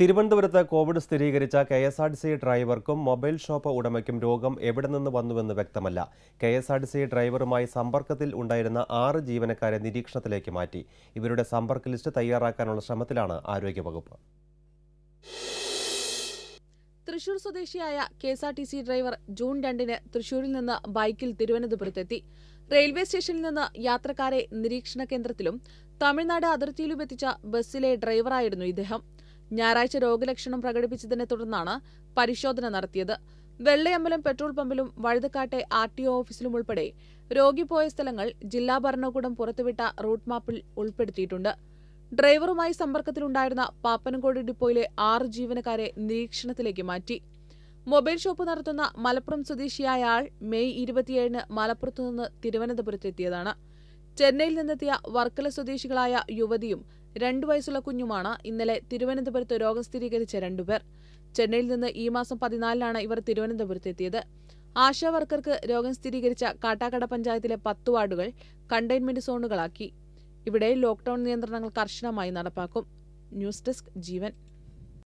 തിരുവനന്തപുരത്ത് കോവിഡ് സ്ഥിരീകരിച്ച K S R T C ഡ്രൈവർക്കും മൊബൈൽ ഷോപ്പ് ഉടമയ്ക്കും രോഗം എവിടെ നിന്ന് വന്നുവെന്ന് വ്യക്തമല്ല K S R T C ഡ്രൈവറുമായി സമ്പർക്കത്തിൽ ഉണ്ടായിരുന്ന ആറ് ജീവനക്കാരെ നിരീക്ഷണത്തിലേക്ക് മാറ്റി ഇവരുടെ സമ്പർക്ക ലിസ്റ്റ് തയ്യാറാക്കാനുള്ള ശ്രമത്തിലാണ് ആരോഗ്യവകുപ്പ് തൃശൂർ സ്വദേശിയായ K S R T C driver June രണ്ടിന് തൃശൂരിൽ നിന്ന് ബൈക്കിൽ തിരുവനന്തപുരത്തെത്തി റെയിൽവേ സ്റ്റേഷനിൽ നിന്ന് യാത്രക്കാരെ നിരീക്ഷണ കേന്ദ്രത്തിലും തമിഴ്നാട് അതിർത്തിയിലും എത്തിച്ച ബസ്സിലെ ഡ്രൈവറായിരുന്നു ഇദ്ദേഹം ഞായറാഴ്ച രോഗലക്ഷണം പ്രകടിപ്പിച്ചതിനെ തുടർന്നാണ് പരിശോധന നടത്തിയത് വെള്ളയമ്പലം പെട്രോൾ പമ്പിലും വഴുതക്കാട്ടെ ആർ ടി ഒ ഓഫീസിലും ഉൾപ്പെടെ രോഗി പോയ സ്ഥലങ്ങൾ ജില്ലാ ഭരണകൂടം പുറത്തുവിട്ട റൂട്ട് മാപ്പിൽ ഉൾപ്പെടുത്തിയിട്ടുണ്ട് ഡ്രൈവറുമായി സമ്പർക്കത്തിലുണ്ടായിരുന്ന പാപ്പനംകോട് ഡിപ്പോയിലെ ആറ് ജീവനക്കാരെ നിരീക്ഷണത്തിലേക്ക് മാറ്റി മൊബൈൽ ഷോപ്പ് നടത്തുന്ന മലപ്പുറം സ്വദേശിയായ ആൾ മെയ് ഇരുപത്തിയേഴിന് മലപ്പുറത്തുനിന്ന് തിരുവനന്തപുരത്തെത്തിയതാണ് ചെന്നൈയിൽ നിന്നെത്തിയ വർക്കല സ്വദേശികളായ യുവതിയും രണ്ടു വയസ്സുള്ള കുഞ്ഞുമാണ് ഇന്നലെ തിരുവനന്തപുരത്ത് രോഗം സ്ഥിരീകരിച്ച രണ്ടുപേർ ചെന്നൈയിൽ നിന്ന് ഈ മാസം പതിനാലിനാണ് ഇവർ തിരുവനന്തപുരത്ത് എത്തിയത് ആശാ വർക്കർക്ക് രോഗം സ്ഥിരീകരിച്ച കാട്ടാക്കട പഞ്ചായത്തിലെ പത്ത് വാർഡുകൾ കണ്ടെയ്ൻമെന്റ് സോണുകളാക്കി ഇവിടെ ലോക്ഡൌൺ നിയന്ത്രണങ്ങൾ കർശനമായി നടപ്പാക്കും ന്യൂസ് ഡെസ്ക് ജീവൻ